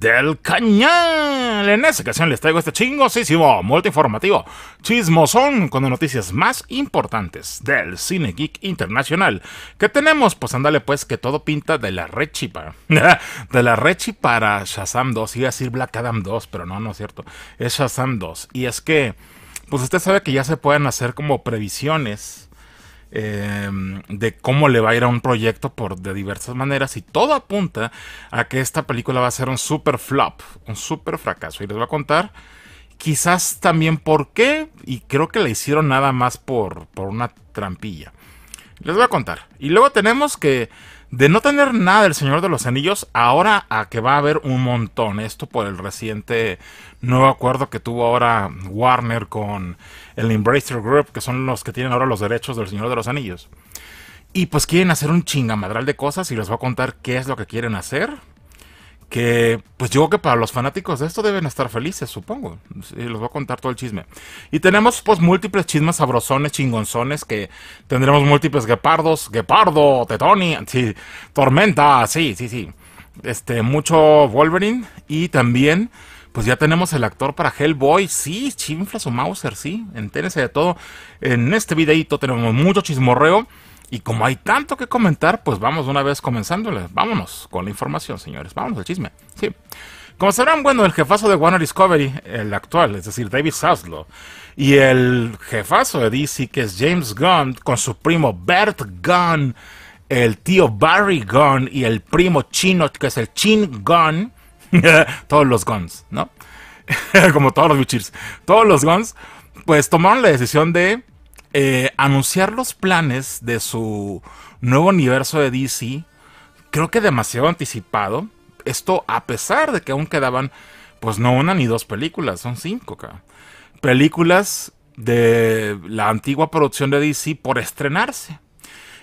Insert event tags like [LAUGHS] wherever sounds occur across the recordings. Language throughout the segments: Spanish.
del cañón, En esta ocasión les traigo este chingosísimo, informativo, chismosón con las noticias más importantes del cine geek internacional ¿Qué tenemos. Pues andale pues que todo pinta de la rechipa, [LAUGHS] de la rechi para Shazam 2. Iba a decir Black Adam 2, pero no, no es cierto. Es Shazam 2. Y es que, pues usted sabe que ya se pueden hacer como previsiones Em, de cómo le va a ir a un proyecto por de diversas maneras y todo apunta a que esta película va a ser un super flop, un super fracaso y les voy a contar quizás también por qué y creo que la hicieron nada más por, por una trampilla. Les voy a contar. Y luego tenemos que de no tener nada del Señor de los Anillos, ahora a que va a haber un montón. Esto por el reciente nuevo acuerdo que tuvo ahora Warner con el Embracer Group, que son los que tienen ahora los derechos del Señor de los Anillos. Y pues quieren hacer un chingamadral de cosas y les voy a contar qué es lo que quieren hacer. Que pues yo que para los fanáticos de esto deben estar felices, supongo. Y les voy a contar todo el chisme. Y tenemos pues múltiples chismes sabrosones, chingonzones, que tendremos múltiples guepardos, guepardo, tetoni, sí, tormenta, sí, sí, sí. Este, mucho Wolverine y también pues ya tenemos el actor para Hellboy. Sí, chinflas o Mauser, sí, entérense de todo. En este videito tenemos mucho chismorreo. Y como hay tanto que comentar, pues vamos una vez comenzándole. Vámonos con la información, señores. Vámonos al chisme. Sí. Como sabrán, bueno, el jefazo de Warner Discovery, el actual, es decir, David Saslow, y el jefazo de DC, que es James Gunn, con su primo Bert Gunn, el tío Barry Gunn y el primo chino, que es el Chin Gunn, [LAUGHS] todos los Guns, ¿no? [LAUGHS] Como todos los Witchers, todos los Guns, pues tomaron la decisión de eh, anunciar los planes de su nuevo universo de DC, creo que demasiado anticipado. Esto a pesar de que aún quedaban, pues no una ni dos películas, son cinco, Películas de la antigua producción de DC por estrenarse.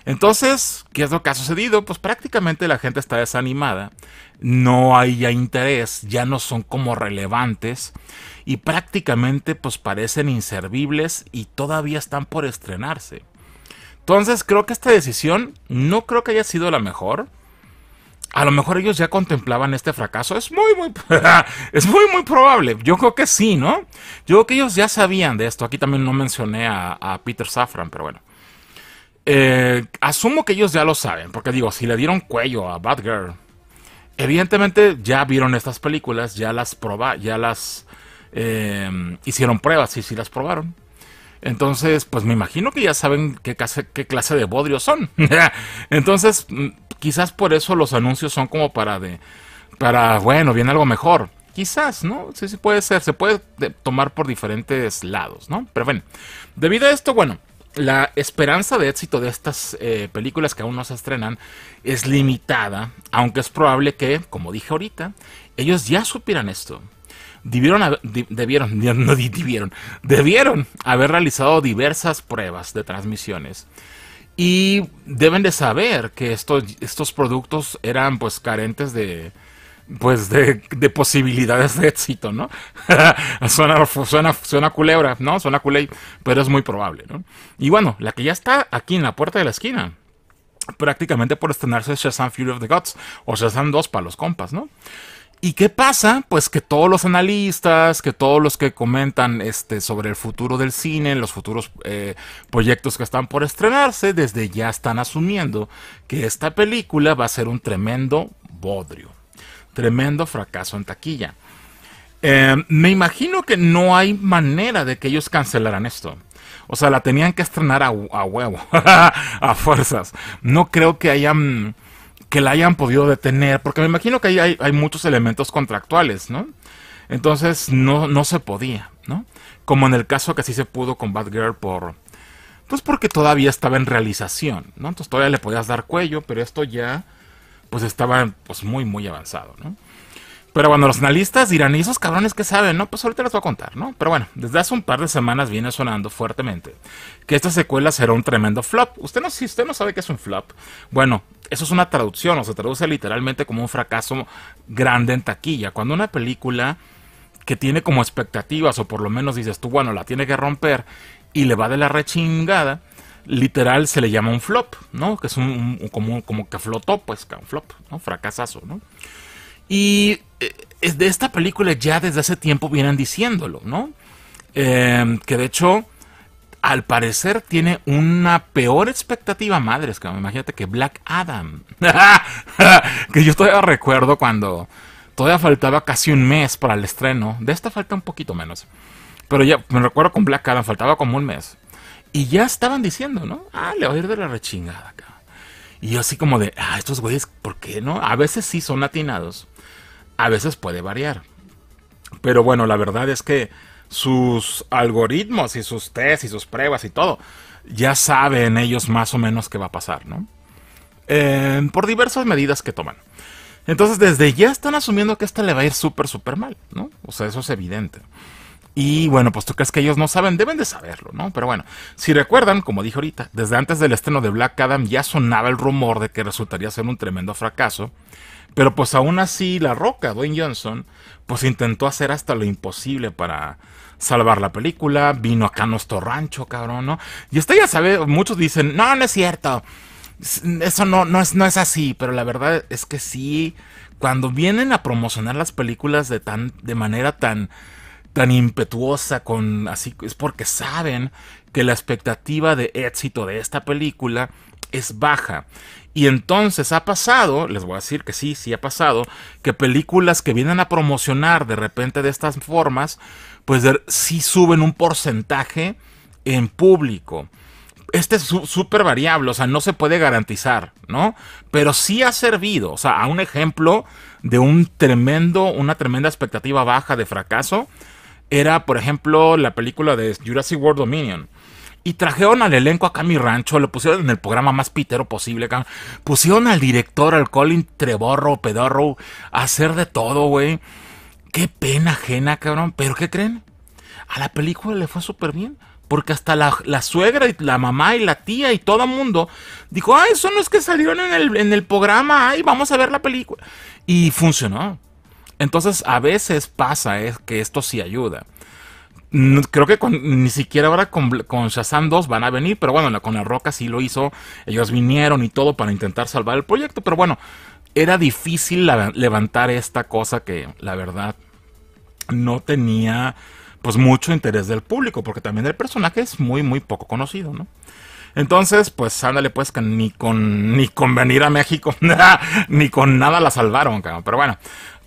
Entonces, ¿qué es lo que ha sucedido? Pues prácticamente la gente está desanimada, no hay ya interés, ya no son como relevantes y prácticamente pues parecen inservibles y todavía están por estrenarse. Entonces creo que esta decisión no creo que haya sido la mejor. A lo mejor ellos ya contemplaban este fracaso. Es muy, muy, [LAUGHS] es muy, muy probable. Yo creo que sí, ¿no? Yo creo que ellos ya sabían de esto. Aquí también no mencioné a, a Peter Safran, pero bueno. Eh, asumo que ellos ya lo saben, porque digo, si le dieron cuello a Girl evidentemente ya vieron estas películas, ya las proba, ya las eh, hicieron pruebas y si las probaron. Entonces, pues me imagino que ya saben qué clase, qué clase de bodrio son. [LAUGHS] Entonces, mm, quizás por eso los anuncios son como para de, para bueno, viene algo mejor. Quizás, ¿no? Sí, sí puede ser, se puede tomar por diferentes lados, ¿no? Pero bueno, debido a esto, bueno, la esperanza de éxito de estas eh, películas que aún no se estrenan es limitada, aunque es probable que, como dije ahorita, ellos ya supieran esto. Debieron, debieron, [LAUGHS] no debieron, debieron haber realizado diversas pruebas de transmisiones. Y deben de saber que estos, estos productos eran pues carentes de, pues de, posibilidades de éxito, ¿no? [LAUGHS] suena, suena, suena, culebra, ¿no? Suena culey, pero es muy probable, ¿no? Y bueno, la que ya está aquí en la puerta de la esquina, prácticamente por estrenarse Shazam Fury of the Gods o Shazam 2 para los compas, ¿no? ¿Y qué pasa? Pues que todos los analistas, que todos los que comentan este, sobre el futuro del cine, los futuros eh, proyectos que están por estrenarse, desde ya están asumiendo que esta película va a ser un tremendo bodrio. Tremendo fracaso en taquilla. Eh, me imagino que no hay manera de que ellos cancelaran esto. O sea, la tenían que estrenar a, huevo, [LAUGHS] a fuerzas. No creo que hayan que la hayan podido detener, porque me imagino que ahí hay, muchos elementos contractuales, ¿no? Entonces no, no se podía, ¿no? Como en el caso que sí se pudo con Batgirl por... Pues porque todavía estaba en realización, ¿no? Entonces todavía le podías dar cuello, pero esto ya pues estaba pues muy, muy avanzado, ¿no? Pero cuando los analistas dirán, ¿y esos cabrones qué saben? No, pues ahorita les voy a contar, ¿no? Pero bueno, desde hace un par de semanas viene sonando fuertemente que esta secuela será un tremendo flop. Usted no, si usted no sabe qué es un flop, bueno, eso es una traducción, o se traduce literalmente como un fracaso grande en taquilla. Cuando una película que tiene como expectativas, o por lo menos dices tú, bueno, la tiene que romper y le va de la rechingada, literal se le llama un flop, ¿no? Que es un, como, que flotó, pues, un flop, ¿no? Fracasazo, ¿no? Y eh, de esta película ya desde hace tiempo vienen diciéndolo, ¿no? Em, que de hecho, al parecer tiene una peor expectativa, madres, que imagínate que Black Adam. [LAUGHS] que yo todavía recuerdo cuando todavía faltaba casi un mes para el estreno. De esta falta un poquito menos. Pero ya me recuerdo con Black Adam, faltaba como un mes. Y ya estaban diciendo, ¿no? Ah, le va a ir de la rechingada, acá. Y así como de, ah, estos güeyes, ¿por qué no? A veces sí son atinados, a veces puede variar. Pero bueno, la verdad es que sus algoritmos y sus tests y sus pruebas y todo, ya saben ellos más o menos qué va a pasar, ¿no? Eh, por diversas medidas que toman. Entonces, desde ya están asumiendo que esta le va a ir súper, súper mal, ¿no? O sea, eso es evidente. Y bueno, pues tú crees que ellos no saben, deben de saberlo, ¿no? Pero bueno, si recuerdan, como dije ahorita, desde antes del estreno de Black Adam ya sonaba el rumor de que resultaría ser un tremendo fracaso. Pero pues aún así, La Roca, Dwayne Johnson, pues intentó hacer hasta lo imposible para salvar la película. Vino acá a nuestro rancho, cabrón, ¿no? Y esto ya sabe, muchos dicen, no, no es cierto. Eso no, no, es, no es así, pero la verdad es que sí, cuando vienen a promocionar las películas de, tan, de manera tan tan impetuosa con así es porque saben que la expectativa de éxito de esta película es baja. Y entonces ha pasado, les voy a decir que sí, sí ha pasado, que películas que vienen a promocionar de repente de estas formas, pues sí suben un porcentaje en público. Este es súper variable, o sea, no se puede garantizar, ¿no? Pero sí ha servido, o sea, a un ejemplo de un tremendo, una tremenda expectativa baja de fracaso, era, por ejemplo, la película de Jurassic World Dominion. Y trajeron al elenco acá a mi rancho, lo pusieron en el programa más pitero posible, Pusieron al director, al Colin Treborro, Pedorro, a hacer de todo, güey. Qué pena ajena, cabrón. Pero ¿qué creen? A la película le fue súper bien. Porque hasta la, suegra y la mamá y la tía y todo el mundo dijo, Ay, ah, eso no es que salieron en el, en el programa, ay, vamos a ver la película. Y funcionó. Entonces a veces pasa eh, que esto sí ayuda. Creo que ni siquiera ahora con, Shazam 2 van a venir, pero bueno, con La Roca sí lo hizo. Ellos vinieron y todo para intentar salvar el proyecto, pero bueno, era difícil levantar esta cosa que la verdad no tenía pues mucho interés del público, porque también el personaje es muy, muy poco conocido, ¿no? Entonces, pues ándale, pues que ni con, ni con venir a México, [LAUGHS] ni con nada la salvaron, cabrón. Pero bueno,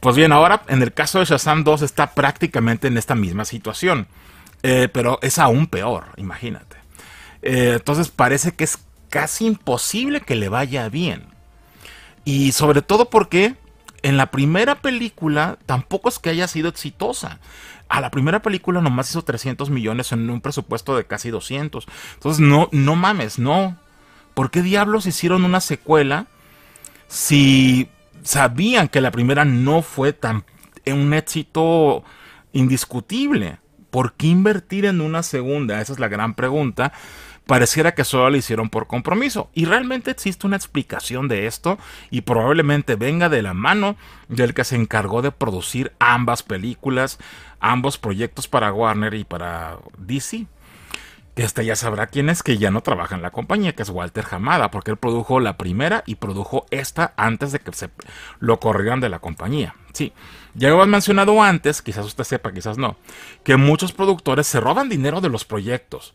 pues bien, ahora en el caso de Shazam 2 está prácticamente en esta misma situación, eh, pero es aún peor, imagínate. Eh, entonces parece que es casi imposible que le vaya bien. Y sobre todo porque en la primera película tampoco es que haya sido exitosa. A la primera película nomás hizo 300 millones en un presupuesto de casi 200. Entonces, no, no mames, no. ¿Por qué diablos hicieron una secuela si sabían que la primera no fue tan eh, un éxito indiscutible. ¿Por qué invertir en una segunda? Esa es la gran pregunta. Pareciera que solo la hicieron por compromiso. Y realmente existe una explicación de esto y probablemente venga de la mano del que se encargó de producir ambas películas, ambos proyectos para Warner y para DC que este ya sabrá quién es que ya no trabaja en la compañía, que es Walter Hamada, porque él produjo la primera y produjo esta antes de que se lo corrieran de la compañía. Sí, ya lo has mencionado antes, quizás usted sepa, quizás no, que muchos productores se roban dinero de los proyectos,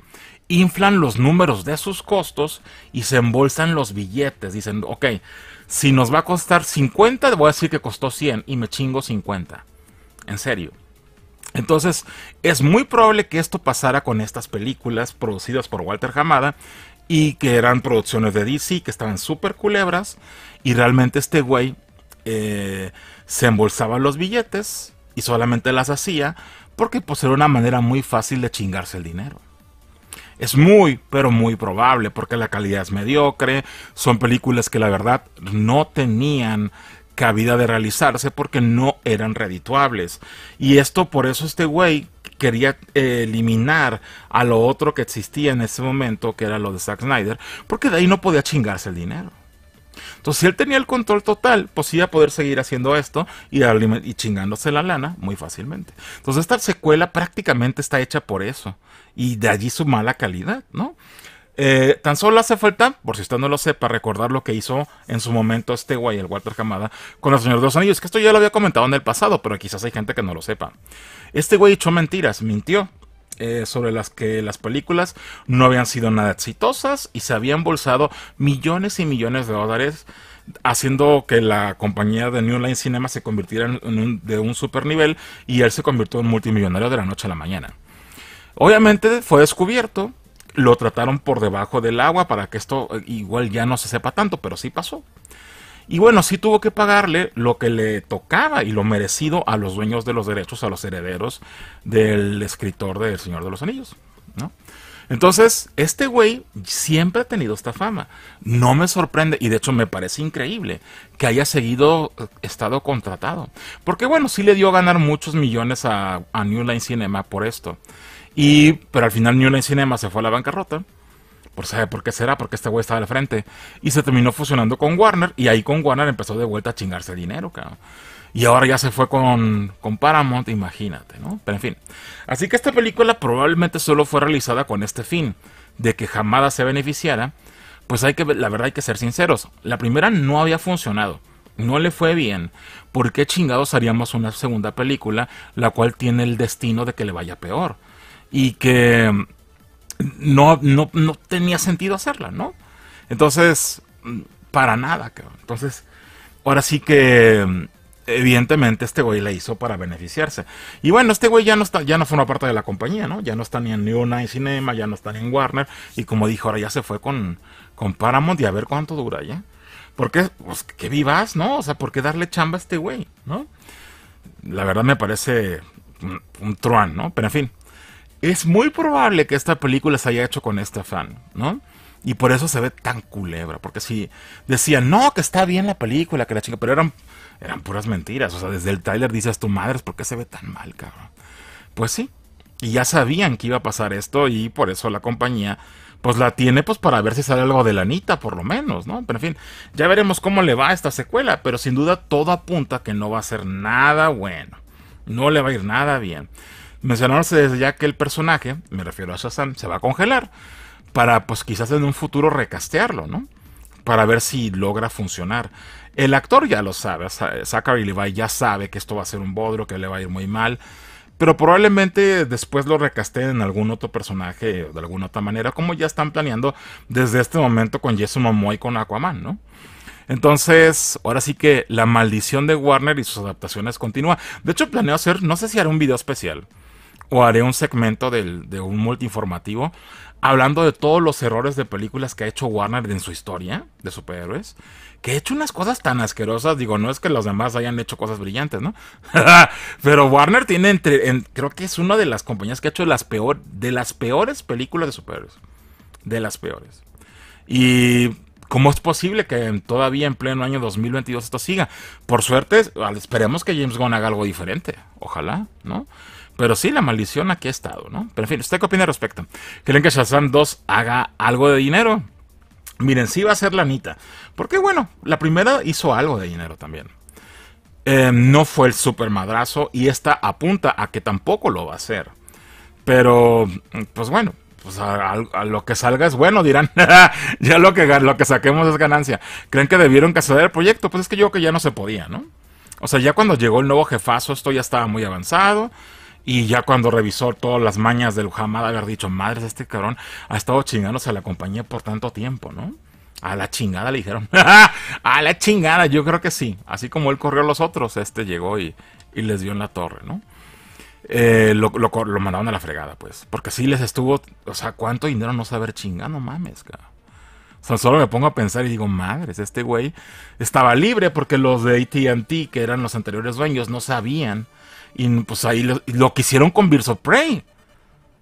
inflan los números de sus costos y se embolsan los billetes. Dicen, ok, si nos va a costar 50, voy a decir que costó 100 y me chingo 50. En serio. Entonces, es muy probable que esto pasara con estas películas producidas por Walter Hamada y que eran producciones de DC, que estaban súper culebras, y realmente este güey eh, se embolsaba los billetes y solamente las hacía porque pues era una manera muy fácil de chingarse el dinero. Es muy, pero muy probable, porque la calidad es mediocre, son películas que la verdad no tenían cabida de realizarse porque no eran redituables. Y esto por eso este güey quería eh, eliminar a lo otro que existía en ese momento, que era lo de Zack Snyder, porque de ahí no podía chingarse el dinero. Entonces, si él tenía el control total, pues iba a poder seguir haciendo esto y, y chingándose la lana muy fácilmente. Entonces, esta secuela prácticamente está hecha por eso. Y de allí su mala calidad, ¿no? Eh, tan solo hace falta, por si usted no lo sepa, recordar lo que hizo en su momento este güey, el Walter Camada, con el Señor de los Anillos, que esto ya lo había comentado en el pasado, pero quizás hay gente que no lo sepa. Este güey echó mentiras, mintió. Eh, sobre las que las películas no habían sido nada exitosas y se habían bolsado millones y millones de dólares haciendo que la compañía de New Line Cinema se convirtiera en de un super nivel y él se convirtió en multimillonario de la noche a la mañana. Obviamente fue descubierto lo trataron por debajo del agua para que esto eh, igual ya no se sepa tanto, pero sí pasó. Y bueno, sí tuvo que pagarle lo que le tocaba y lo merecido a los dueños de los derechos, a los herederos del escritor del Señor de los Anillos, Entonces, este güey siempre ha tenido esta fama. No me sorprende, y de hecho me parece increíble, que haya seguido eh, estado contratado. Porque bueno, sí le dio a ganar muchos millones a New Line Cinema por esto. Y, pero al final New Line Cinema se fue a la bancarrota. Por saber por qué será, porque este güey estaba al frente. Y se terminó fusionando con Warner. Y ahí con Warner empezó de vuelta a chingarse el dinero, cabrón. Y ahora ya se fue con, con Paramount, imagínate, ¿no? Pero en fin. Así que esta película probablemente solo fue realizada con este fin. De que Jamás se beneficiara. Pues hay que, la verdad hay que ser sinceros. La primera no había funcionado no le fue bien, ¿por qué chingados haríamos una segunda película la cual tiene el destino de que le vaya peor? y que no, no, tenía sentido hacerla, ¿no? Entonces, para nada, cabrón. Entonces, ahora sí que evidentemente este güey la hizo para beneficiarse. Y bueno, este güey ya no está, ya no forma parte de la compañía, ¿no? Ya no está ni en New Night Cinema, ya no está ni en Warner. Y como dijo, ahora ya se fue con, con Paramount y a ver cuánto dura ya. Porque, pues, que vivas, ¿no? O sea, ¿por qué darle chamba a este güey, no? La verdad me parece un, truan, ¿no? Pero en fin es muy probable que esta película se haya hecho con este afán, ¿no? Y por eso se ve tan culebra, porque si decían, no, que está bien la película, que la chica, pero eran, puras mentiras, o sea, desde el tráiler dices, tu madre, ¿por qué se ve tan mal, cabrón? Pues sí, y ya sabían que iba a pasar esto y por eso la compañía pues la tiene pues para ver si sale algo de la Anita por lo menos, ¿no? Pero en fin, ya veremos cómo le va a esta secuela, pero sin duda todo apunta que no va a ser nada bueno. No le va a ir nada bien. Mencionarse desde ya que el personaje, me refiero a Shazam, se va a congelar para pues quizás en un futuro recastearlo, ¿no? Para ver si logra funcionar. El actor ya lo sabe, Zachary Levi ya sabe que esto va a ser un bodro, que le va a ir muy mal, pero probablemente después lo recasteen en algún otro personaje de alguna otra manera, como ya están planeando desde este momento con Jason Momoa y con Aquaman, ¿no? Entonces, ahora sí que la maldición de Warner y sus adaptaciones continúa. De hecho, planeo hacer, no sé si haré un video especial o haré un segmento de un multiinformativo hablando de todos los errores de películas que ha hecho Warner en su historia de superhéroes, que ha hecho unas cosas tan asquerosas, digo, no es que los demás hayan hecho cosas brillantes, ¿no? [LAUGHS] Pero Warner tiene entre creo que es una de las compañías que ha hecho las peor de las peores películas de superhéroes, de las peores. Y ¿Cómo es posible que todavía en pleno año 2022 esto siga? Por suerte, esperemos que James Gunn haga algo diferente. Ojalá, ¿no? Pero sí, la maldición aquí ha estado, ¿no? Pero en fin, ¿usted qué opina al respecto? ¿Creen que Shazam 2 haga algo de dinero? Miren, sí va a ser la Anita. Porque bueno, la primera hizo algo de dinero también. Eh, no fue el super madrazo y esta apunta a que tampoco lo va a hacer. Pero, pues bueno, pues a, lo que salga es bueno, dirán. [LAUGHS] ya lo que, lo que saquemos es ganancia. ¿Creen que debieron cancelar el proyecto? Pues es que yo creo que ya no se podía, ¿no? O sea, ya cuando llegó el nuevo jefazo, esto ya estaba muy avanzado. Y ya cuando revisó todas las mañas del Hamada, haber dicho, madres, este cabrón ha estado chingándose a la compañía por tanto tiempo, ¿no? A la chingada le dijeron. [LAUGHS] a la chingada, yo creo que sí. Así como él corrió a los otros, este llegó y, y les dio en la torre, ¿no? Eh, lo, lo, mandaron a la fregada, pues. Porque sí les estuvo. O sea, ¿cuánto dinero no saber chingar? No mames, O sea, solo me pongo a pensar y digo, madres, este güey estaba libre porque los de ATT, que eran los anteriores dueños, no sabían y pues ahí lo, que hicieron con Virso Prey.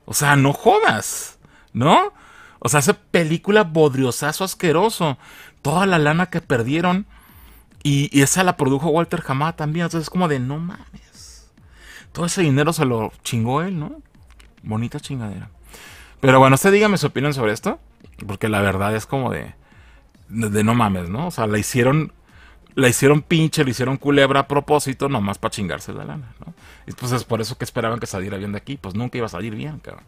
O sea, no jodas, ¿no? O sea, esa película bodriosazo asqueroso. Toda la lana que perdieron. Y, esa la produjo Walter Hamada también. Entonces es como de no mames. Todo ese dinero se lo chingó él, ¿no? Bonita chingadera. Pero bueno, usted dígame su opinión sobre esto. Porque la verdad es como De, de no mames, ¿no? O sea, la hicieron la hicieron pinche, le hicieron culebra a propósito, nomás para chingarse la lana, ¿no? Y pues es por eso que esperaban que saliera bien de aquí, pues nunca iba a salir bien, cabrón.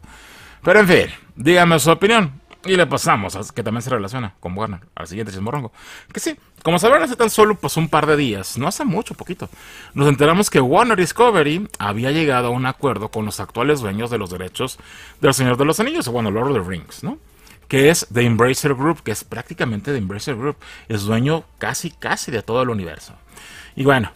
Pero en fin, dígame su opinión. Y le pasamos, que también se relaciona con Warner, al siguiente chismorrongo. Que sí, como sabrán, hace tan solo pues, un par de días, no hace mucho, poquito, nos enteramos que Warner Discovery había llegado a un acuerdo con los actuales dueños de los derechos del Señor de los Anillos, o bueno, Lord of the Rings, ¿no? que es The Embracer Group, que es prácticamente The Embracer Group, es dueño casi, casi de todo el universo. Y bueno,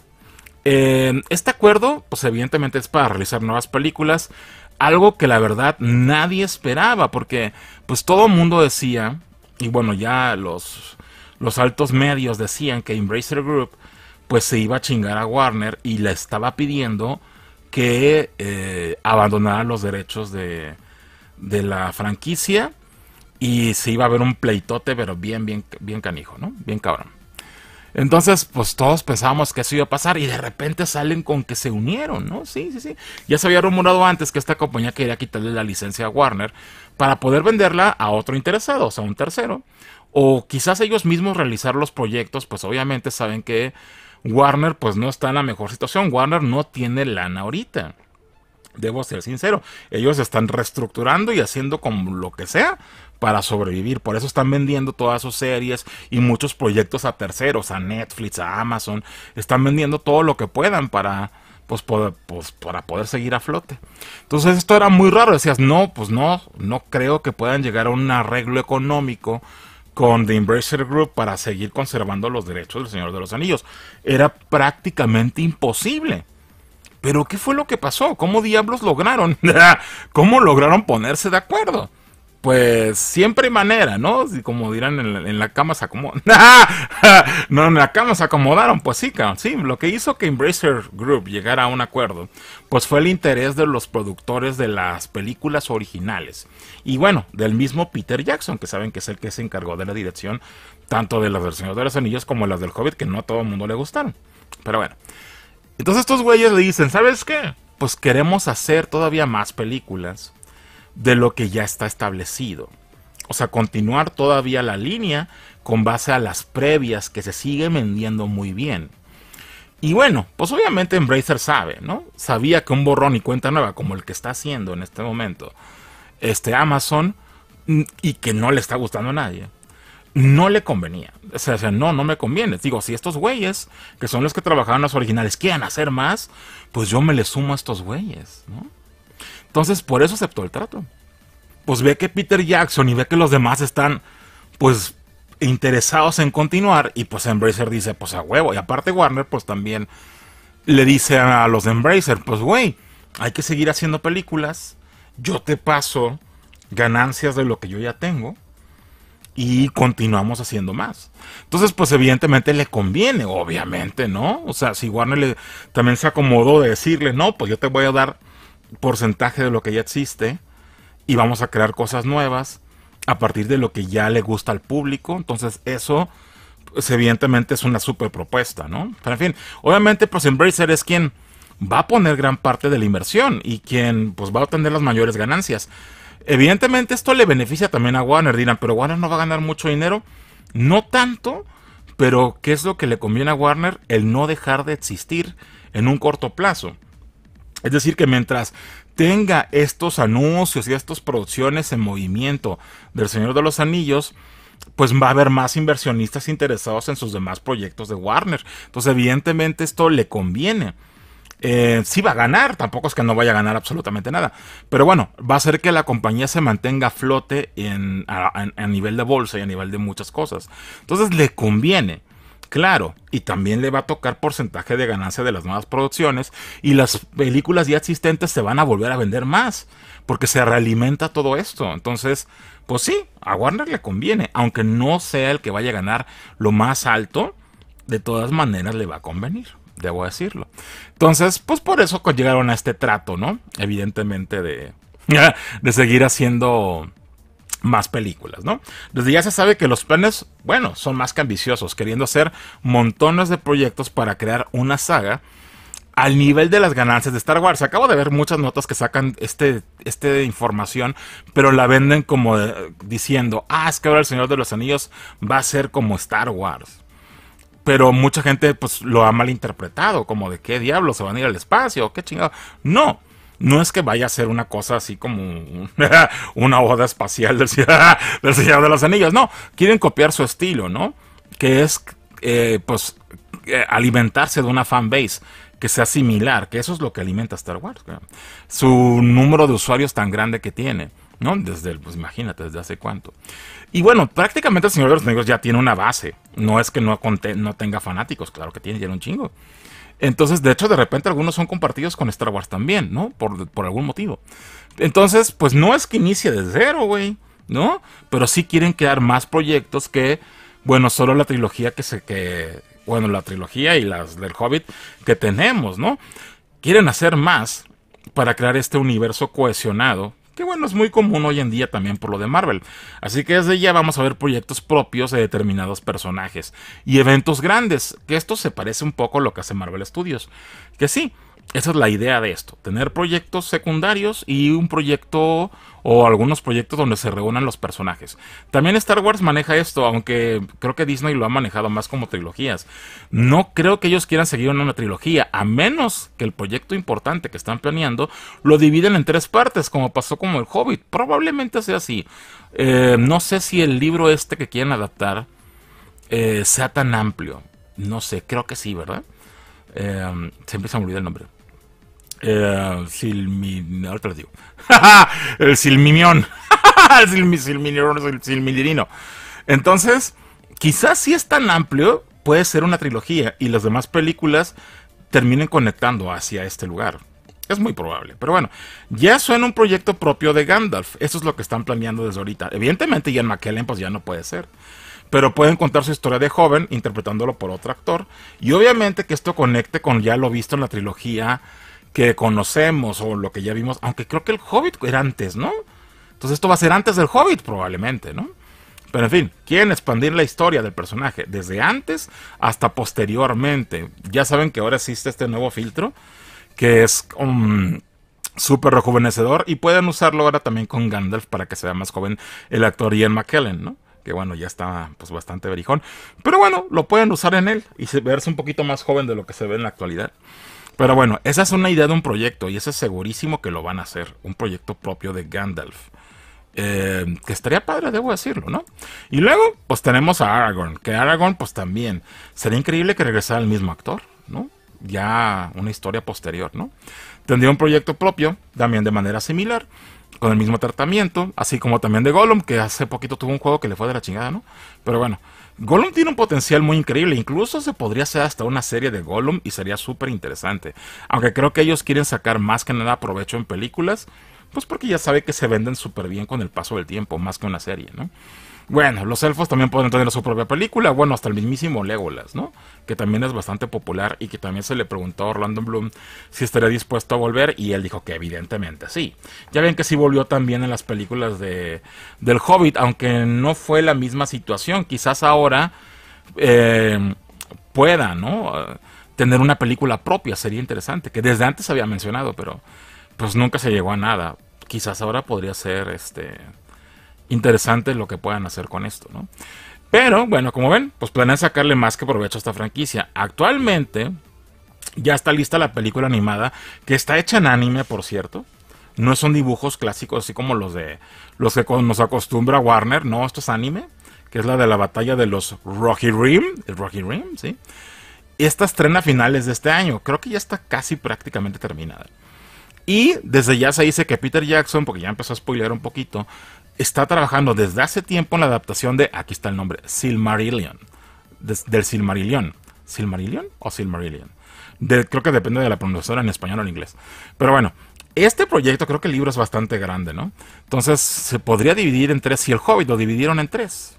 eh, este acuerdo, pues evidentemente es para realizar nuevas películas, algo que la verdad nadie esperaba, porque pues todo el mundo decía, y bueno, ya los, los altos medios decían que Embracer Group, pues se iba a chingar a Warner y le estaba pidiendo que eh, abandonara los derechos de, de la franquicia y se iba a ver un pleitote, pero bien, bien, bien canijo, ¿no? Bien cabrón. Entonces, pues todos pensábamos que eso iba a pasar y de repente salen con que se unieron, ¿no? Sí, sí, sí. Ya se había rumorado antes que esta compañía quería quitarle la licencia a Warner para poder venderla a otro interesado, o sea, a un tercero. O quizás ellos mismos realizar los proyectos, pues obviamente saben que Warner pues no está en la mejor situación. Warner no tiene lana ahorita. Debo ser sincero, ellos están reestructurando y haciendo como lo que sea para sobrevivir. Por eso están vendiendo todas sus series y muchos proyectos a terceros, a Netflix, a Amazon. Están vendiendo todo lo que puedan para, pues, poder, pues, para poder seguir a flote. Entonces esto era muy raro. Decías, no, pues no, no creo que puedan llegar a un arreglo económico con The Embracer Group para seguir conservando los derechos del Señor de los Anillos. Era prácticamente imposible. Pero ¿qué fue lo que pasó? ¿Cómo diablos lograron? [LAUGHS] ¿Cómo lograron ponerse de acuerdo? pues siempre hay manera, ¿no? Como dirán, en la, cama se acomodaron. [LAUGHS] ¡Ah! no, en la cama se acomodaron, pues sí, sí. Lo que hizo que Embracer Group llegara a un acuerdo, pues fue el interés de los productores de las películas originales. Y bueno, del mismo Peter Jackson, que saben que es el que se encargó de la dirección, tanto de las del Señor de los Anillos como las del Hobbit, que no a todo el mundo le gustaron. Pero bueno. Entonces estos güeyes le dicen, ¿sabes qué? Pues queremos hacer todavía más películas de lo que ya está establecido. O sea, continuar todavía la línea con base a las previas que se sigue vendiendo muy bien. Y bueno, pues obviamente Embracer sabe, ¿no? Sabía que un borrón y cuenta nueva como el que está haciendo en este momento este Amazon mm, y que no le está gustando a nadie, no le convenía. O sea, no, no me conviene. Digo, si estos güeyes, que son los que trabajaban las originales, quieren hacer más, pues yo me le sumo a estos güeyes, ¿no? Entonces, por eso aceptó el trato. Pues ve que Peter Jackson y ve que los demás están, pues, interesados en continuar. Y pues Embracer dice, pues a huevo. Y aparte Warner, pues también le dice a los de Embracer, pues güey, hay que seguir haciendo películas. Yo te paso ganancias de lo que yo ya tengo. Y continuamos haciendo más. Entonces, pues evidentemente le conviene, obviamente, ¿no? O sea, si Warner también se acomodó de decirle, no, pues yo te voy a dar porcentaje de lo que ya existe y vamos a crear cosas nuevas a partir de lo que ya le gusta al público. Entonces eso pues, evidentemente es una super propuesta, ¿no? Pero en fin, obviamente pues Embracer es quien va a poner gran parte de la inversión y quien pues va a obtener las mayores ganancias. Evidentemente esto le beneficia también a Warner, dirán, pero Warner no va a ganar mucho dinero. No tanto, pero ¿qué es lo que le conviene a Warner? El no dejar de existir en un corto plazo. Es decir, que mientras tenga estos anuncios y estas producciones en movimiento del Señor de los Anillos, pues va a haber más inversionistas interesados en sus demás proyectos de Warner. Entonces, evidentemente esto le conviene. Eh, sí va a ganar, tampoco es que no vaya a ganar absolutamente nada. Pero bueno, va a hacer que la compañía se mantenga a flote en, a nivel de bolsa y a nivel de muchas cosas. Entonces le conviene. Claro, y también le va a tocar porcentaje de ganancia de las nuevas producciones y las películas ya existentes se van a volver a vender más porque se realimenta todo esto. Entonces, pues sí, a Warner le conviene, aunque no sea el que vaya a ganar lo más alto, de todas maneras le va a convenir debo decirlo. Entonces, pues por eso llegaron a este trato, ¿no? Evidentemente de, [LAUGHS] de seguir haciendo más películas, ¿no? Desde ya se sabe que los planes, bueno, son más que ambiciosos, queriendo hacer montones de proyectos para crear una saga al nivel de las ganancias de Star Wars. Acabo de ver muchas notas que sacan este, este información, pero la venden como eh, diciendo, ah, es que ahora el Señor de los Anillos va a ser como Star Wars. Pero mucha gente pues lo ha malinterpretado, como de qué diablos se van a ir al espacio, qué chingado. No, no es que vaya a ser una cosa así como [LAUGHS] una oda espacial [LAUGHS] del, Señor de los Anillos, no, quieren copiar su estilo, ¿no? Que es, eh, pues, eh, alimentarse de una fanbase que sea similar, que eso es lo que alimenta Star Wars, su número de usuarios tan grande que tiene. ¿no? Desde, pues imagínate, desde hace cuánto. Y bueno, prácticamente el Señor de los Negros ya tiene una base. No es que no, no tenga fanáticos, claro que tiene, ya un chingo. Entonces, de hecho, de repente algunos son compartidos con Star Wars también, ¿no? Por, algún motivo. Entonces, pues no es que inicie de cero, güey, ¿no? Pero sí quieren crear más proyectos que, bueno, solo la trilogía que se, que, bueno, la trilogía y las del Hobbit que tenemos, ¿no? Quieren hacer más para crear este universo cohesionado que bueno, es muy común hoy en día también por lo de Marvel. Así que desde ya vamos a ver proyectos propios de determinados personajes. Y eventos grandes, que esto se parece un poco a lo que hace Marvel Studios. Que sí, esa es la idea de esto, tener proyectos secundarios y un proyecto o algunos proyectos donde se reúnan los personajes. También Star Wars maneja esto, aunque creo que Disney lo ha manejado más como trilogías. No creo que ellos quieran seguir en una trilogía, a menos que el proyecto importante que están planeando lo dividen en tres partes, como pasó con el Hobbit. Probablemente sea así. Eh, no sé si el libro este que quieren adaptar eh, sea tan amplio. No sé, creo que sí, ¿verdad? Siempre eh, se me olvida el nombre. Eh, silmi... Ahorita lo digo. [LAUGHS] el silmimión. [LAUGHS] el silmi, el Entonces, quizás si es tan amplio, puede ser una trilogía y las demás películas terminen conectando hacia este lugar. Es muy probable. Pero bueno, ya suena un proyecto propio de Gandalf. Eso es lo que están planeando desde ahorita. Evidentemente, Ian McKellen, pues ya no puede ser. Pero pueden contar su historia de joven, interpretándolo por otro actor. Y obviamente que esto conecte con ya lo visto en la trilogía que conocemos o lo que ya vimos, aunque creo que el Hobbit era antes, ¿no? Entonces esto va a ser antes del Hobbit probablemente, ¿no? Pero en fin, quieren expandir la historia del personaje desde antes hasta posteriormente. Ya saben que ahora existe este nuevo filtro que es um, súper rejuvenecedor y pueden usarlo ahora también con Gandalf para que se vea más joven el actor Ian McKellen, ¿no? Que bueno, ya está pues bastante verijón. Pero bueno, lo pueden usar en él y verse un poquito más joven de lo que se ve en la actualidad. Pero bueno, esa es una idea de un proyecto y ese es segurísimo que lo van a hacer. Un proyecto propio de Gandalf. Eh, que estaría padre, debo decirlo, ¿no? Y luego, pues tenemos a Aragorn, que Aragorn, pues también, sería increíble que regresara el mismo actor, ¿no? Ya una historia posterior, ¿no? Tendría un proyecto propio, también de manera similar, con el mismo tratamiento, así como también de Gollum, que hace poquito tuvo un juego que le fue de la chingada, ¿no? Pero bueno, Gollum tiene un potencial muy increíble, incluso se podría hacer hasta una serie de Gollum y sería súper interesante. Aunque creo que ellos quieren sacar más que nada provecho en películas, pues porque ya sabe que se venden súper bien con el paso del tiempo, más que una serie, ¿no? Bueno, los elfos también pueden tener su propia película, bueno, hasta el mismísimo Legolas, ¿no? Que también es bastante popular y que también se le preguntó a Orlando Bloom si estaría dispuesto a volver y él dijo que evidentemente sí. Ya ven que sí volvió también en las películas de, del Hobbit, aunque no fue la misma situación, quizás ahora eh, pueda, ¿no? Tener una película propia sería interesante, que desde antes había mencionado, pero pues nunca se llegó a nada. Quizás ahora podría ser este interesante lo que puedan hacer con esto, ¿no? Pero bueno, como ven, pues planean sacarle más que provecho a esta franquicia. Actualmente ya está lista la película animada, que está hecha en anime, por cierto. No son dibujos clásicos así como los de los que nos acostumbra Warner, no, esto es anime, que es la de la batalla de los Rocky Rim, el Rocky Rim, ¿sí? Esta estrena a finales de este año, creo que ya está casi prácticamente terminada. Y desde ya se dice que Peter Jackson, porque ya empezó a spoiler un poquito, está trabajando desde hace tiempo en la adaptación de, aquí está el nombre, Silmarillion, del Silmarillion. ¿Silmarillion o Silmarillion? creo que depende de la pronunciación en español o en inglés. Pero bueno, este proyecto creo que el libro es bastante grande, ¿no? Entonces se podría dividir en tres. Si el Hobbit lo dividieron en tres,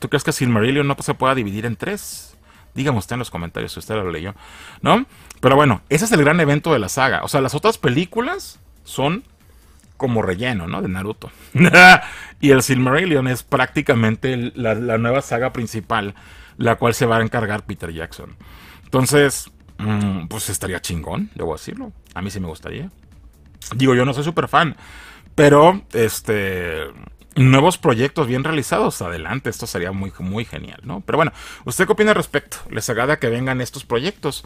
¿tú crees que Silmarillion no se pueda dividir en tres? Dígame usted en los comentarios si usted lo leyó, ¿no? Pero bueno, ese es el gran evento de la saga. O sea, las otras películas son como relleno, ¿no? De Naruto. [LAUGHS] y el Silmarillion es prácticamente la, nueva saga principal, la cual se va a encargar Peter Jackson. Entonces, mm, pues estaría chingón, debo decirlo. A mí sí me gustaría. Digo, yo no soy super fan, pero este nuevos proyectos bien realizados, adelante, esto sería muy, muy genial, ¿no? Pero bueno, ¿usted qué opina al respecto? ¿Les agrada que vengan estos proyectos?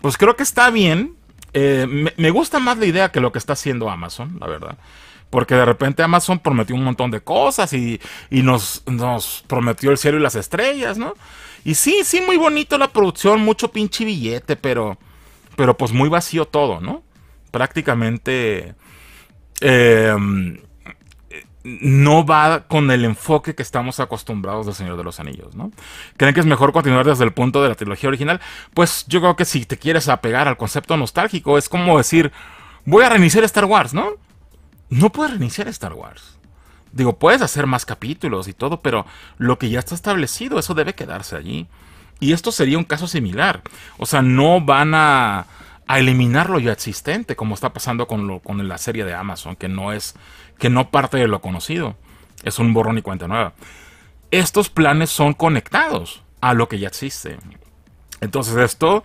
Pues creo que está bien, eh, me, gusta más la idea que lo que está haciendo Amazon, la verdad. Porque de repente Amazon prometió un montón de cosas y, nos, prometió el cielo y las estrellas, ¿no? Y sí, sí, muy bonito la producción, mucho pinche billete, pero, pero pues muy vacío todo, ¿no? Prácticamente... Eh, no va con el enfoque que estamos acostumbrados del Señor de los Anillos, ¿no? ¿Creen que es mejor continuar desde el punto de la trilogía original? Pues yo creo que si te quieres apegar al concepto nostálgico, es como decir, voy a reiniciar Star Wars, ¿no? No puedes reiniciar Star Wars. Digo, puedes hacer más capítulos y todo, pero lo que ya está establecido, eso debe quedarse allí. Y esto sería un caso similar. O sea, no van a, eliminar lo ya existente, como está pasando con, con la serie de Amazon, que no es que no parte de lo conocido. Es un borrón y cuenta nueva. Estos planes son conectados a lo que ya existe. Entonces esto,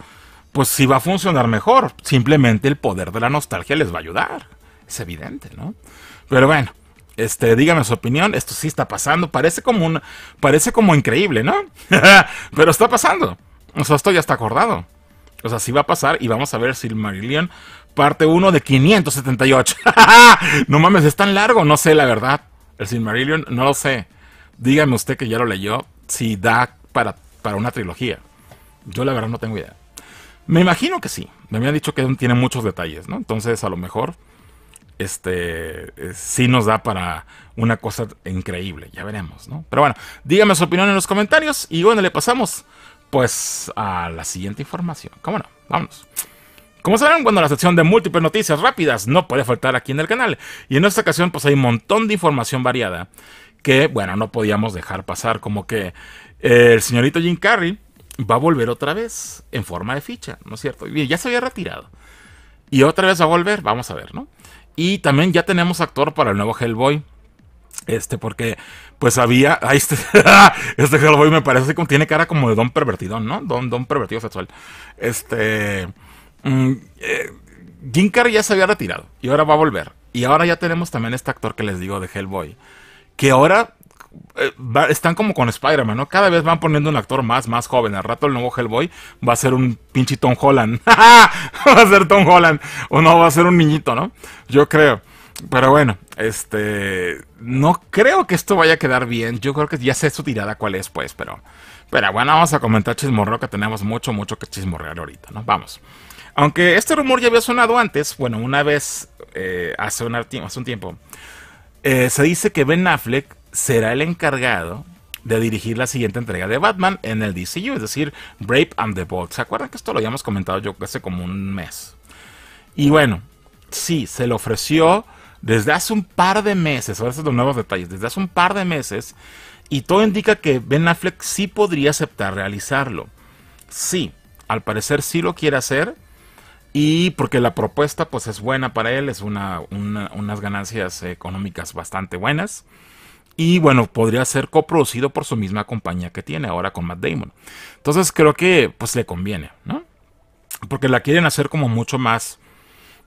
pues sí va a funcionar mejor. Simplemente el poder de la nostalgia les va a ayudar. Es evidente, ¿no? Pero bueno, este, dígame su opinión, esto sí está pasando, parece como parece como increíble, ¿no? [LAUGHS] Pero está pasando. O sea, esto ya está acordado. O sea, sí va a pasar y vamos a ver si el Marillion parte 1 de 578. [LAUGHS] no mames, es tan largo, no sé la verdad. El Silmarillion, no lo sé. Dígame usted que ya lo leyó, si da para, para una trilogía. Yo la verdad no tengo idea. Me imagino que sí. Me habían dicho que tiene muchos detalles, ¿no? Entonces, a lo mejor, este, eh, sí nos da para una cosa increíble. Ya veremos, ¿no? Pero bueno, dígame su opinión en los comentarios y bueno, le pasamos, pues, a la siguiente información. ¿Cómo no? Vámonos. Como saben, bueno, la sección de múltiples noticias rápidas no puede faltar aquí en el canal. Y en esta ocasión, pues hay un montón de información variada que, bueno, no podíamos dejar pasar. Como que eh, el señorito Jim Carrey va a volver otra vez en forma de ficha, ¿no es cierto? Y bien, ya se había retirado. Y otra vez va a volver, vamos a ver, ¿no? Y también ya tenemos actor para el nuevo Hellboy. Este, porque, pues había. [LAUGHS] Ahí este, este Hellboy me parece que tiene cara como de don pervertidón, ¿no? Don, don pervertido sexual. Este. Mm, eh, Jim Carrey ya se había retirado y ahora va a volver. Y ahora ya tenemos también este actor que les digo de Hellboy, que ahora eh, están como con Spider-Man, ¿no? Cada vez van poniendo un actor más, más joven. Al rato el nuevo Hellboy va a ser un pinche Tom Holland. [LAUGHS] va a ser Tom Holland. O no, va a ser un niñito, ¿no? Yo creo. Pero bueno, este. No creo que esto vaya a quedar bien. Yo creo que ya sé su tirada cuál es, pues, pero. Pero bueno, vamos a comentar chismorreo que tenemos mucho, mucho que chismorrear ahorita, ¿no? Vamos. Aunque este rumor ya había sonado antes, bueno, una vez eh, hace, un, tiempo, eh, se dice que Ben Affleck será el encargado de dirigir la siguiente entrega de Batman en el DCU, es decir, Brave and the Bold. ¿Se acuerdan que esto lo habíamos comentado yo hace como un mes? Y bueno, sí, se le ofreció desde hace un par de meses, ahora veces los nuevos detalles, desde hace un par de meses, y todo indica que Ben Affleck sí podría aceptar realizarlo. Sí, al parecer sí lo quiere hacer, y porque la propuesta pues es buena para él, es una, unas ganancias económicas bastante buenas. Y bueno, podría ser coproducido por su misma compañía que tiene ahora con Matt Damon. Entonces creo que pues le conviene, ¿no? Porque la quieren hacer como mucho más...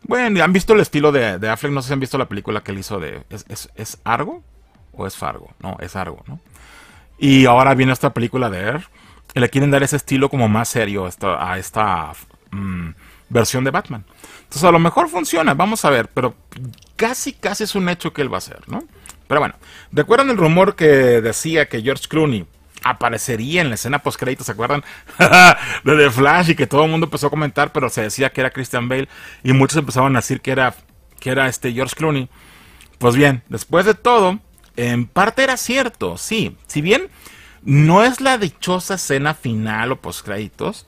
Bueno, han visto el estilo de, Affleck, no sé si han visto la película que él hizo de... ¿Es, es, Argo? ¿O es Fargo? No, es Argo, ¿no? Y ahora viene esta película de Air. le quieren dar ese estilo como más serio a esta... Mm, versión de Batman. Entonces, a lo mejor funciona, vamos a ver, pero casi, casi es un hecho que él va a hacer, ¿no? Pero bueno, ¿recuerdan el rumor que decía que George Clooney aparecería en la escena post créditos, ¿se acuerdan? [LAUGHS] de The Flash y que todo el mundo empezó a comentar, pero se decía que era Christian Bale y muchos empezaban a decir que era, que era este George Clooney. Pues bien, después de todo, en parte era cierto, sí. Si bien no es la dichosa escena final o post créditos,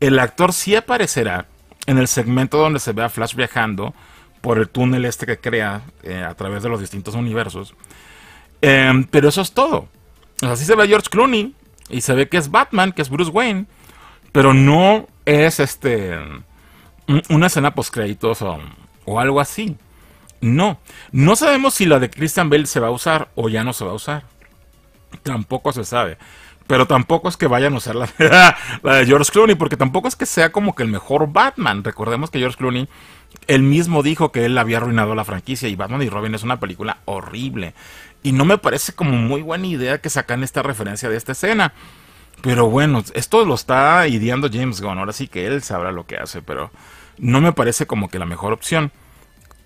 el actor sí aparecerá en el segmento donde se ve a Flash viajando por el túnel este que crea eh, a través de los distintos universos. Em, pero eso es todo. así se ve George Clooney y se ve que es Batman, que es Bruce Wayne, pero no es este una escena post créditos o, o algo así. No, no sabemos si la de Christian Bale se va a usar o ya no se va a usar. Tampoco se sabe pero tampoco es que vayan a usar la, [LAUGHS] la, de George Clooney, porque tampoco es que sea como que el mejor Batman. Recordemos que George Clooney, él mismo dijo que él había arruinado la franquicia y Batman y Robin es una película horrible. Y no me parece como muy buena idea que sacan esta referencia de esta escena. Pero bueno, esto lo está ideando James Gunn, ahora sí que él sabrá lo que hace, pero no me parece como que la mejor opción.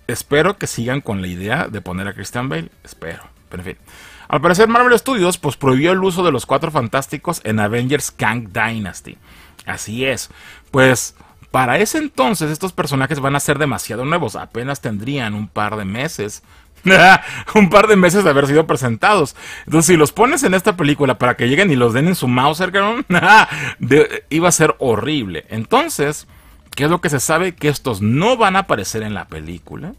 Espero que sigan con la idea de poner a Christian Bale, espero, pero en fin. Al parecer Marvel Studios pues prohibió el uso de los cuatro fantásticos en Avengers Kang Dynasty. Así es, pues para ese entonces estos personajes van a ser demasiado nuevos, apenas tendrían un par de meses. [LAUGHS] un par de meses de haber sido presentados. Entonces, si los pones en esta película para que lleguen y los den en su mouse, [LAUGHS] iba a ser horrible. Entonces, ¿qué es lo que se sabe? Que estos no van a aparecer en la película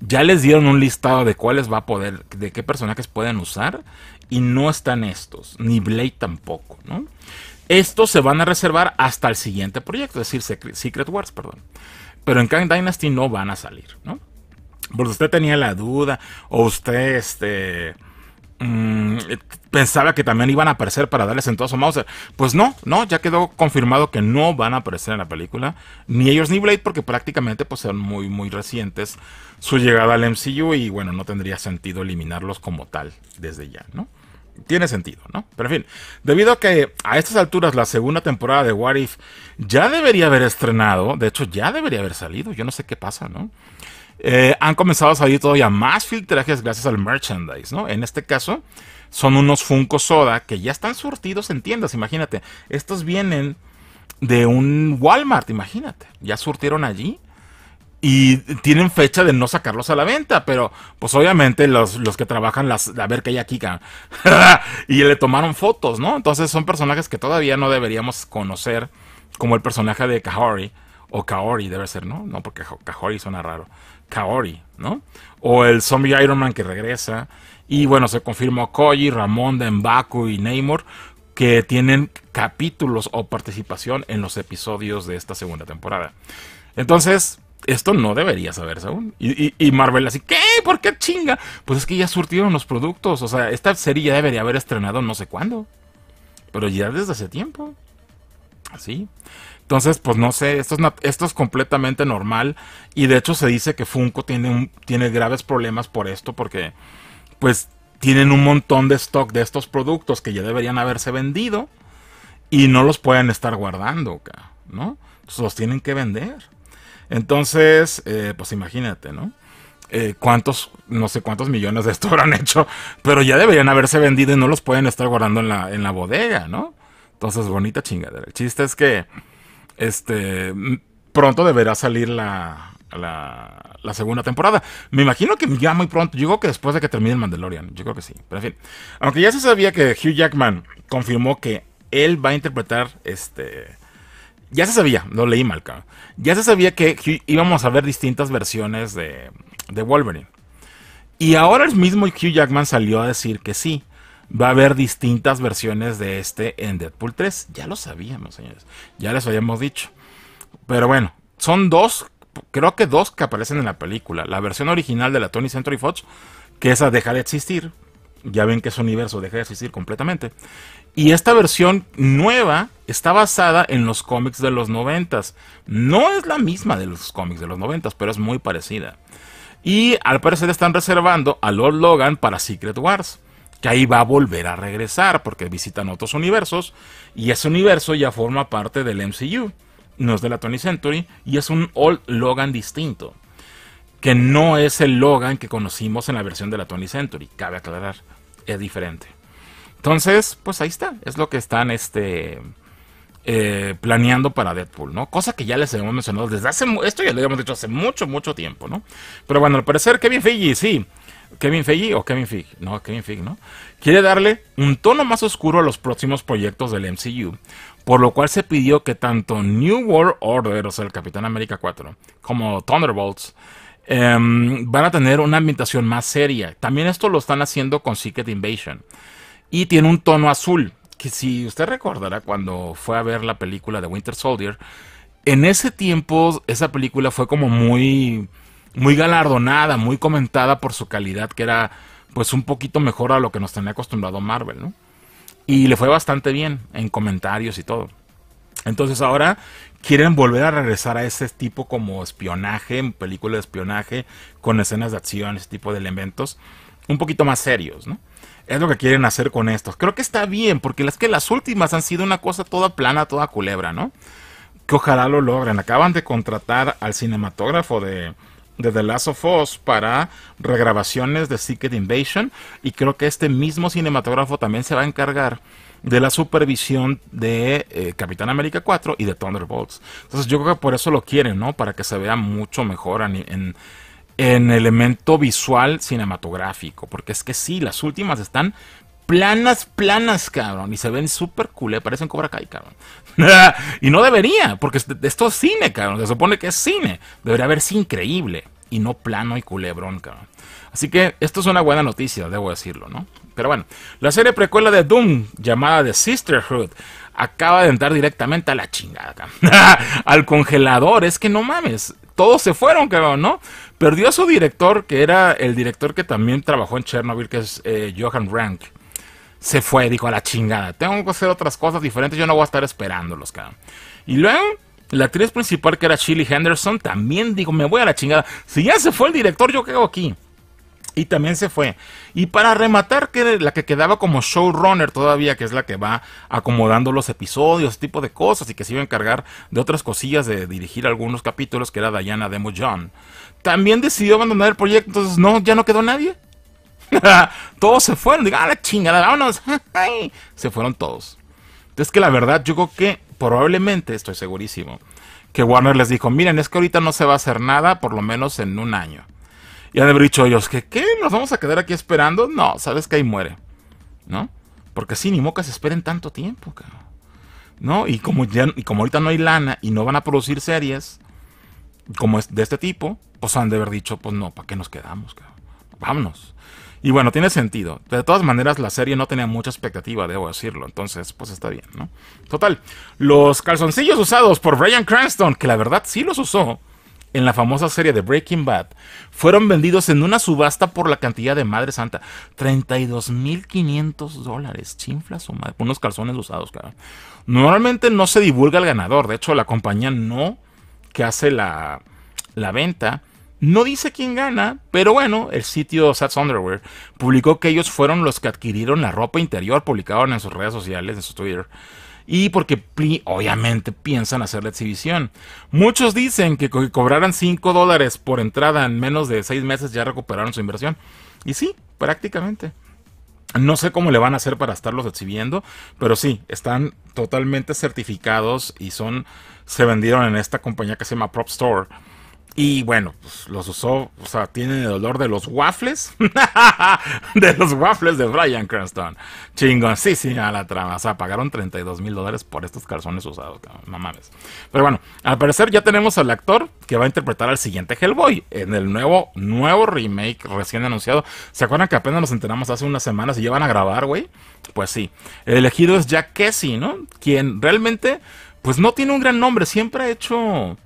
ya les dieron un listado de cuáles va a poder, de qué personajes pueden usar, y no están estos, ni Blade tampoco, ¿no? Estos se van a reservar hasta el siguiente proyecto, es decir, Secret, Wars, perdón. Pero en Kang Dynasty no van a salir, ¿no? Porque usted tenía la duda, o usted, este Mm, eh, pensaba que también iban a aparecer para darles en todo su Mauser. Pues no, no, ya quedó confirmado que no van a aparecer en la película. Ni ellos ni Blade, porque prácticamente pues, son muy, muy recientes su llegada al MCU. Y bueno, no tendría sentido eliminarlos como tal desde ya, ¿no? tiene sentido, ¿no? Pero en fin, debido a que a estas alturas la segunda temporada de What If ya debería haber estrenado, de hecho ya debería haber salido, yo no sé qué pasa, ¿no? Eh, han comenzado a salir todavía más filtrajes gracias al merchandise, ¿no? En este caso, son unos Funko Soda que ya están surtidos en tiendas, imagínate. Estos vienen de un Walmart, imagínate. Ya surtieron allí. Y tienen fecha de no sacarlos a la venta, pero pues obviamente los, que trabajan las, a ver que hay aquí, [LAUGHS] y le tomaron fotos, ¿no? Entonces son personajes que todavía no deberíamos conocer, como el personaje de Kaori o Kaori debe ser, ¿no? No, porque Kahori suena raro. Kaori, ¿no? O el zombie Iron Man que regresa. Y bueno, se confirmó Koji, Ramón, Dembaku y Namor que tienen capítulos o participación en los episodios de esta segunda temporada. Entonces, esto no debería saberse aún. Y, y, Marvel así, ¿qué? ¿Por qué chinga? Pues es que ya surtieron los productos. O sea, esta serie ya debería haber estrenado no sé cuándo. Pero ya desde hace tiempo. Así. Entonces, pues no sé, esto es, completamente normal y de hecho se dice que Funko tiene, tiene graves problemas por esto porque pues tienen un montón de stock de estos productos que ya deberían haberse vendido y no los pueden estar guardando, ¿no? Entonces los tienen que vender. Entonces, eh, pues imagínate, ¿no? Eh, cuántos, no sé cuántos millones de esto [LAUGHS] habrán hecho, pero ya deberían haberse vendido y no los pueden estar guardando en la, en la bodega, ¿no? Entonces, bonita chingadera. El chiste es que este, pronto deberá salir la, segunda temporada. Me imagino que ya muy pronto, yo creo que después de que termine el Mandalorian, yo creo que sí, pero en fin. Aunque ya se sabía que Hugh Jackman confirmó que él va a interpretar este... Ya se sabía, no leí mal, Ya se sabía que íbamos a ver distintas versiones de, de Wolverine. Y ahora el mismo Hugh Jackman salió a decir que sí, va a haber distintas versiones de este en Deadpool 3. Ya lo sabíamos, señores. Ya les habíamos dicho. Pero bueno, son dos, creo que dos que aparecen en la película. La versión original de la Tony Century Fox, que esa deja de existir. Ya ven que ese universo deja de existir completamente. Y esta versión nueva está basada en los cómics de los noventas. No es la misma de los cómics de los noventas, pero es muy parecida. Y al parecer están reservando a Lord Logan para Secret Wars que ahí va a volver a regresar porque visitan otros universos y ese universo ya forma parte del MCU, no es de la Tony Century y es un Old Logan distinto, que no es el Logan que conocimos en la versión de la Tony th Century, cabe aclarar, es diferente. Entonces, pues ahí está, es lo que están este, eh, planeando para Deadpool, ¿no? Cosa que ya les hemos mencionado desde hace, esto ya lo habíamos dicho hace mucho, mucho tiempo, ¿no? Pero bueno, al parecer Kevin Feige, sí, Kevin Feige o Kevin Feige, no, Kevin Feige, ¿no? Quiere darle un tono más oscuro a los próximos proyectos del MCU, por lo cual se pidió que tanto New World Order, o sea, el Capitán América 4, como Thunderbolts, em, van a tener una ambientación más seria. También esto lo están haciendo con Secret Invasion. Y tiene un tono azul, que si usted recordará cuando fue a ver la película de Winter Soldier, en ese tiempo esa película fue como muy muy galardonada, muy comentada por su calidad, que era pues un poquito mejor a lo que nos tenía acostumbrado Marvel, ¿no? Y le fue bastante bien en comentarios y todo. Entonces ahora quieren volver a regresar a ese tipo como espionaje, película de espionaje, con escenas de acción, ese tipo de elementos, un poquito más serios, ¿no? Es lo que quieren hacer con estos. Creo que está bien, porque las que las últimas han sido una cosa toda plana, toda culebra, ¿no? Que ojalá lo logren. Acaban de contratar al cinematógrafo de, de The Last of Us para regrabaciones de Secret Invasion y creo que este mismo cinematógrafo también se va a encargar de la supervisión de eh, Capitán América 4 y de Thunderbolts. Entonces yo creo que por eso lo quieren, ¿no? Para que se vea mucho mejor en, en, elemento visual cinematográfico, porque es que sí, las últimas están planas, planas, cabrón. Y se ven súper culé, parecen Cobra Kai, cabrón. [LAUGHS] y no debería, porque esto es cine, cabrón. Se supone que es cine. Debería verse increíble y no plano y culebrón, cabrón. Así que esto es una buena noticia, debo decirlo, ¿no? Pero bueno, la serie precuela de Doom, llamada The Sisterhood, acaba de entrar directamente a la chingada, [LAUGHS] al congelador. Es que no mames, todos se fueron, cabrón, ¿no? Perdió a su director, que era el director que también trabajó en Chernobyl, que es eh, Johan Rank se fue, dijo a la chingada. Tengo que hacer otras cosas diferentes, yo no voy a estar esperándolos, cabrón. Y luego, la actriz principal que era Shirley Henderson también dijo, me voy a la chingada. Si ya se fue el director, yo quedo aquí. Y también se fue. Y para rematar, que la que quedaba como showrunner todavía, que es la que va acomodando los episodios, ese tipo de cosas, y que se iba a encargar de otras cosillas, de dirigir algunos capítulos, que era Diana Demo John, también decidió abandonar el proyecto. Entonces, no, ya no quedó nadie. [LAUGHS] todos se fueron. Digo, a ah, la chingada, vámonos. [LAUGHS] se fueron todos. Entonces que la verdad, yo creo que probablemente, estoy segurísimo, que Warner les dijo, miren, es que ahorita no se va a hacer nada, por lo menos en un año. Y han de haber dicho ellos, que qué? ¿Nos vamos a quedar aquí esperando? No, sabes que ahí muere. ¿No? Porque sí, ni mocas esperen tanto tiempo, ¿No? Y como, y como ahorita no hay lana y no van a producir series como es de este tipo, pues han de haber dicho, pues no, ¿para qué nos quedamos, Vámonos. Y bueno, tiene sentido. De todas maneras, la serie no tenía mucha expectativa, debo decirlo. Entonces, pues está bien, ¿no? Total, los calzoncillos usados por Brian Cranston, que la verdad sí los usó en la famosa serie de Breaking Bad, fueron vendidos en una subasta por la cantidad de Madre Santa. 32.500 dólares. Chinfla o madre. Unos calzones usados, claro. Normalmente no se divulga el ganador. De hecho, la compañía no que hace la, la venta no dice quién gana, pero bueno, el sitio Sats Underwear publicó que ellos fueron los que adquirieron la ropa interior, publicaron en sus redes sociales, en su Twitter y porque obviamente piensan hacer la exhibición. Muchos dicen que cobraran 5 dólares por entrada en menos de 6 meses ya recuperaron su inversión. Y sí, prácticamente. No sé cómo le van a hacer para estarlos exhibiendo, pero sí, están totalmente certificados y son se vendieron en esta compañía que se llama Prop Store y bueno, pues los usó, o sea, tienen el olor de los waffles. [LAUGHS] de los waffles de Brian Cranston. Chingón, sí, sí, a la trama. O sea, pagaron 32 mil dólares por estos calzones usados, Mamá, Pero bueno, al parecer ya tenemos al actor que va a interpretar al siguiente Hellboy en el nuevo, nuevo remake recién anunciado. ¿Se acuerdan que apenas nos enteramos hace unas semanas y ya van a grabar, güey? Pues sí. El elegido es Jack Cassie, ¿no? Quien realmente, pues no tiene un gran nombre, siempre ha hecho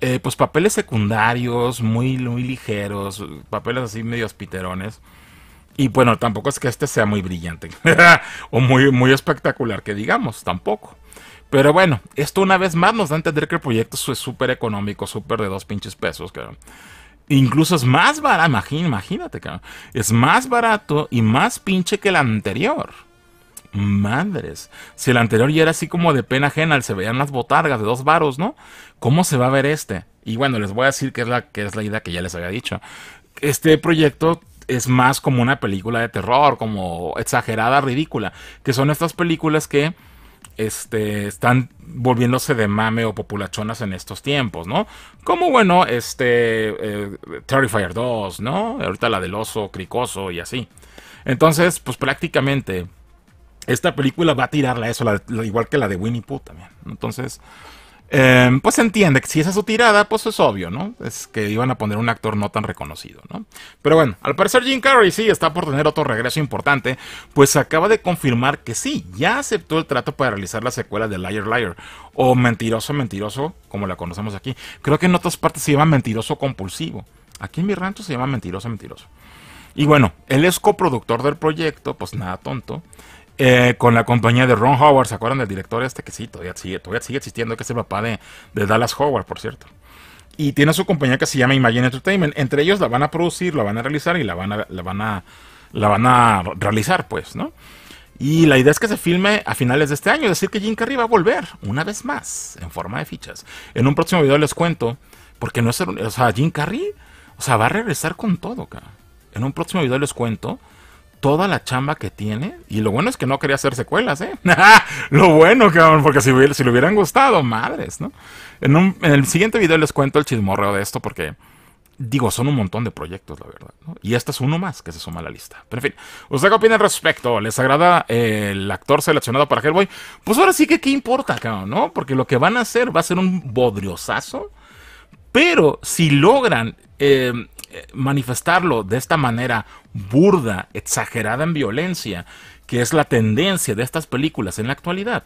eh, pues papeles secundarios, muy, muy ligeros, papeles así medio piterones. Y bueno, tampoco es que este sea muy brillante [LAUGHS] o muy, muy espectacular, que digamos, tampoco. Pero bueno, esto una vez más nos da a entender que el proyecto es súper económico, súper de dos pinches pesos, claro Incluso es más barato, imagínate, Es más barato y más pinche que el anterior. Madres. Si el anterior ya era así como de pena ajena, se veían las botargas de dos varos, ¿no? ¿Cómo se va a ver este? Y bueno, les voy a decir que es la, que es la idea que ya les había dicho. Este proyecto es más como una película de terror, como exagerada, ridícula, que son estas películas que este, están volviéndose de mame o populachonas en estos tiempos, ¿no? Como bueno, este, eh, Terrifier 2, ¿no? Ahorita la del oso cricoso y así. Entonces, pues prácticamente esta película va a tirarla a eso, igual que la de Winnie Pooh también. Entonces, em, pues se entiende que si esa es su tirada, pues es obvio, ¿no? Es que iban a poner un actor no tan reconocido, ¿no? Pero bueno, al parecer Jim Carrey sí está por tener otro regreso importante, pues acaba de confirmar que sí, ya aceptó el trato para realizar la secuela de Liar Liar, o Mentiroso Mentiroso, como la conocemos aquí. Creo que en otras partes se llama Mentiroso Compulsivo. Aquí en mi rancho se llama Mentiroso Mentiroso. Y bueno, él es coproductor del proyecto, pues nada tonto. Eh, con la compañía de Ron Howard. ¿Se acuerdan del director este que sí, todavía sigue, todavía sigue existiendo? Que es el papá de, de Dallas Howard, por cierto. Y tiene su compañía que se llama Imagine Entertainment. Entre ellos la van a producir, la van a realizar y la van a, la van a, la van a realizar, pues, ¿no? Y la idea es que se filme a finales de este año, es decir, que Jim Carrey va a volver una vez más en forma de fichas. En un próximo video les cuento, porque no es, o sea, Jim Carrey, o sea, va a regresar con todo, cara. En un próximo video les cuento toda la chamba que tiene. Y lo bueno es que no quería hacer secuelas, ¿eh? [LAUGHS] lo bueno, cabrón, porque si, si le hubieran gustado, madres, ¿no? En, el siguiente video les cuento el chismorreo de esto porque, digo, son un montón de proyectos, la verdad. ¿no? Y este es uno más que se suma a la lista. Pero en fin, ¿usted qué opina al respecto? ¿Les agrada eh, el actor seleccionado para Hellboy? Pues ahora sí que qué importa, cabrón, ¿no? Porque lo que van a hacer va a ser un bodriosazo. Pero si logran eh, eh, manifestarlo de esta manera burda, exagerada en violencia, que es la tendencia de estas películas en la actualidad,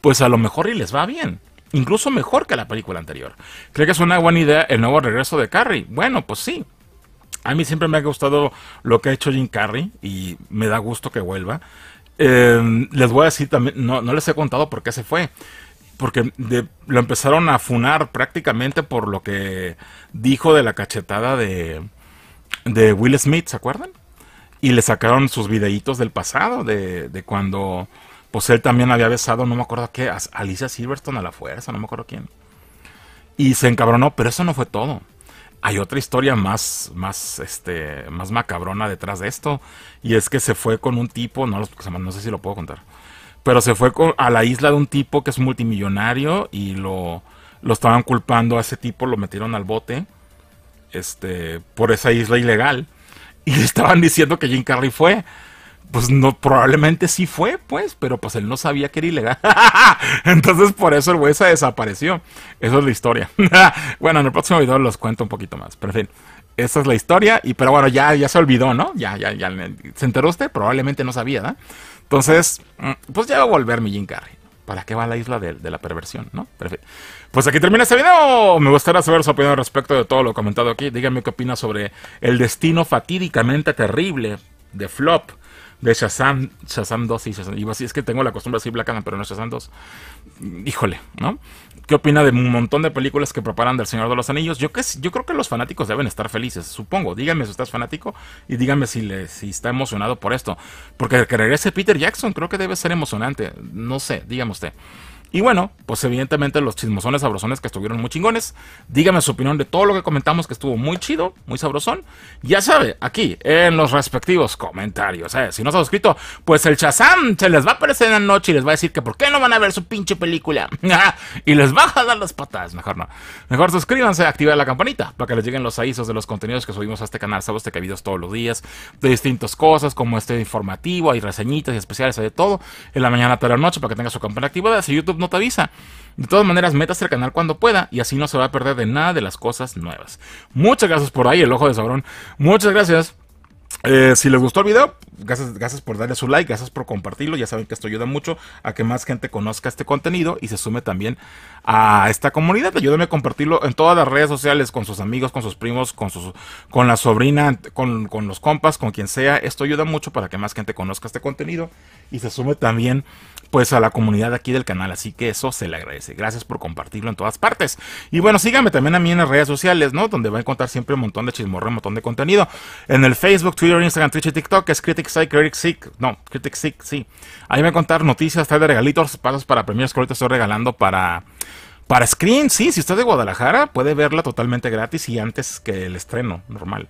pues a lo mejor y les va bien. Incluso mejor que la película anterior. ¿Cree que es una buena idea el nuevo regreso de Carrie? Bueno, pues sí. A mí siempre me ha gustado lo que ha hecho Jim Carrey y me da gusto que vuelva. Eh, les voy a decir también, no les he contado por qué se fue porque lo empezaron a funar prácticamente por lo que dijo de la cachetada de, de Will Smith, ¿se acuerdan? Y le sacaron sus videitos del pasado, de, de cuando pues él también había besado, no me acuerdo qué, a Alicia Silverstone a la fuerza, no me acuerdo quién. Y se encabronó, pero eso no fue todo. Hay otra historia más, más, este, más macabrona detrás de esto. Y es que se fue con un tipo, no, no sé si lo puedo contar pero se fue a la isla de un tipo que es multimillonario y lo, lo estaban culpando a ese tipo, lo metieron al bote este, por esa isla ilegal y le estaban diciendo que Jim Carrey fue. Pues no, probablemente sí fue, pues, pero pues él no sabía que era ilegal. [LAUGHS] Entonces por eso el güey se desapareció. Esa es la historia. [LAUGHS] bueno, en el próximo video los cuento un poquito más, pero en fin. Esa es la historia, y pero bueno, ya, ya se olvidó, ¿no? Ya, ya, ¿Se enteró usted? Probablemente no sabía, entonces, mm, pues ya va a volver mi Jim Carrey. ¿Para qué va a la isla de, la perversión, no? Pues aquí termina este video. Me gustaría saber su opinión respecto de todo lo comentado aquí. Díganme qué opina sobre el destino fatídicamente terrible de Flop, de Shazam, Shazam 2 y Shazam. así es que tengo la costumbre de decir Black pero no Shazam 2. Híjole, ¿no? ¿Qué opina de un montón de películas que preparan del Señor de los Anillos? Yo, que, yo creo que los fanáticos deben estar felices, supongo. Díganme si estás fanático y díganme si, le, está emocionado por esto. Porque que regrese Peter Jackson creo que debe ser emocionante. No sé, dígame usted. Y bueno, pues evidentemente los chismosones sabrosones que estuvieron muy chingones. Dígame su opinión de todo lo que comentamos que estuvo muy chido, muy sabrosón. Ya sabe, aquí en los respectivos comentarios. ¿eh? Si no se ha suscrito, pues el Chazam se les va a aparecer en la noche y les va a decir que por qué no van a ver su pinche película. [LAUGHS] y les va a dar las patas. Mejor no. Mejor suscríbanse, activen la campanita para que les lleguen los avisos de los contenidos que subimos a este canal. Sabes que hay videos todos los días de distintas cosas, como este informativo, hay reseñitas y especiales, hay de todo. En la mañana, tarde, la noche para que tenga su campana activada. Si YouTube no te avisa. De todas maneras, metas el canal cuando pueda y así no se va a perder de nada de las cosas nuevas. Muchas gracias por ahí, el ojo de sabrón. Muchas gracias. Eh, si les gustó el video, gracias, gracias, por darle su like, gracias por compartirlo. Ya saben que esto ayuda mucho a que más gente conozca este contenido y se sume también a esta comunidad. Ayúdenme a compartirlo en todas las redes sociales, con sus amigos, con sus primos, con, sus, con la sobrina, con, con los compas, con quien sea. Esto ayuda mucho para que más gente conozca este contenido y se sume también pues a la comunidad aquí del canal, así que eso se le agradece. Gracias por compartirlo en todas partes. Y bueno, síganme también a mí en las redes sociales, ¿no? Donde va a encontrar siempre un montón de chismorreo, un montón de contenido. En el Facebook, Twitter, Instagram, Twitch y TikTok es Critic Critic Sick, no, Critic Sick, sí. Ahí me a contar noticias, trae de regalitos, pasos para premios que ahorita estoy regalando para para Screen, sí, si usted es de Guadalajara, puede verla totalmente gratis y antes que el estreno normal.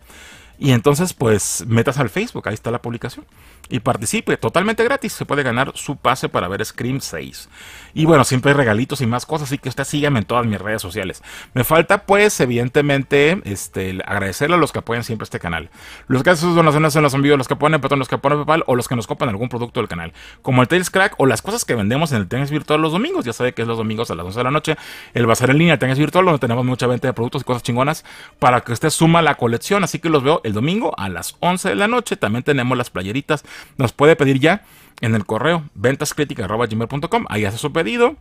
Y entonces, pues, metas al Facebook, ahí está la publicación. Y participe, totalmente gratis. Se puede ganar su pase para ver Scream 6. Y bueno, siempre hay regalitos y más cosas, así que usted sígame en todas mis redes sociales. Me falta, pues, evidentemente, este, agradecerle a los que apoyan siempre este canal. Los que hacen sus donaciones en los envíos, los que ponen los que ponen PayPal o los que nos copan algún producto del canal. Como el Tales Crack o las cosas que vendemos en el Tenis Virtual los domingos. Ya sabe que es los domingos a las 11 de la noche. El bazar en línea, el Tenis Virtual, donde tenemos mucha venta de productos y cosas chingonas para que usted suma la colección. Así que los veo el domingo a las 11 de la noche. También tenemos las playeritas. Nos puede pedir ya en el correo ventascritica.com. Ahí hace su pedido.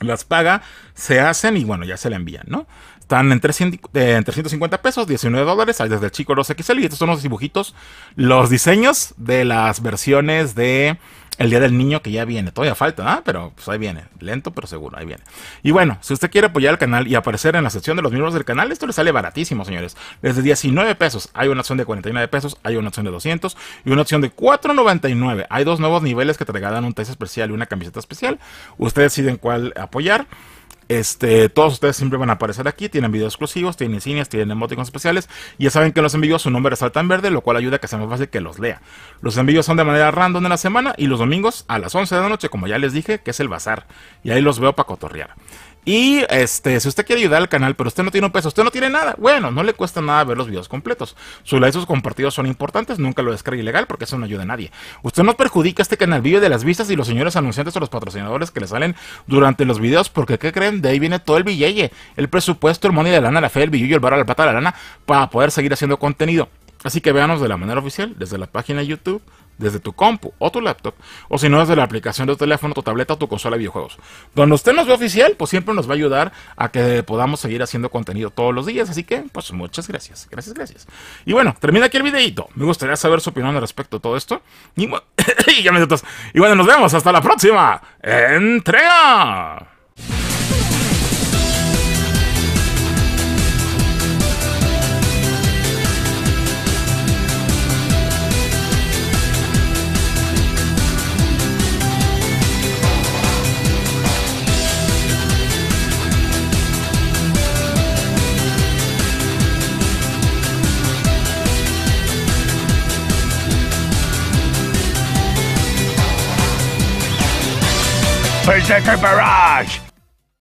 Las paga, se hacen y bueno, ya se le envían, ¿no? Están en, eh, en 350 pesos, 19 dólares. Hay desde el chico los XL. Y estos son los dibujitos, los diseños de las versiones de el Día del Niño que ya viene, todavía falta, ¿ah? pero pues ahí viene, lento pero seguro, ahí viene. Y bueno, si usted quiere apoyar el canal y aparecer en la sección de los miembros del canal, esto le sale baratísimo, señores. Desde 19 pesos, hay una opción de 49 pesos, hay una opción de 200 y una opción de 4.99. Hay dos nuevos niveles que te regalan un test especial y una camiseta especial. Usted deciden cuál apoyar. Este, todos ustedes siempre van a aparecer aquí, tienen videos exclusivos, tienen cines, tienen emoticons especiales. Y ya saben que los envíos su nombre resalta en verde, lo cual ayuda a que sea más fácil que los lea. Los envíos son de manera random en la semana y los domingos a las 11 de la noche, como ya les dije, que es el bazar. Y ahí los veo para cotorrear. Y este, si usted quiere ayudar al canal, pero usted no tiene un peso, usted no tiene nada, bueno, no le cuesta nada ver los videos completos. Sus likes, sus compartidos son importantes, nunca lo descargue ilegal porque eso no ayuda a nadie. Usted no perjudica este canal, vive de las vistas y los señores anunciantes o los patrocinadores que le salen durante los videos, porque ¿qué creen? De ahí viene todo el billete, el presupuesto, el money de la lana, la fe, el y el barro, la plata, la lana, para poder seguir haciendo contenido. Así que véanos de la manera oficial, desde la página de YouTube, desde tu compu o tu laptop, o si no desde la aplicación de tu teléfono, tu tableta o tu consola de videojuegos. Donde usted nos ve oficial, pues siempre nos va a ayudar a que podamos seguir haciendo contenido todos los días, así que pues muchas gracias, gracias, gracias. Y bueno, termina aquí el videito, me gustaría saber su opinión al respecto de todo esto. Y, [COUGHS] y bueno nos vemos, hasta la próxima entrega. Berserker Barrage!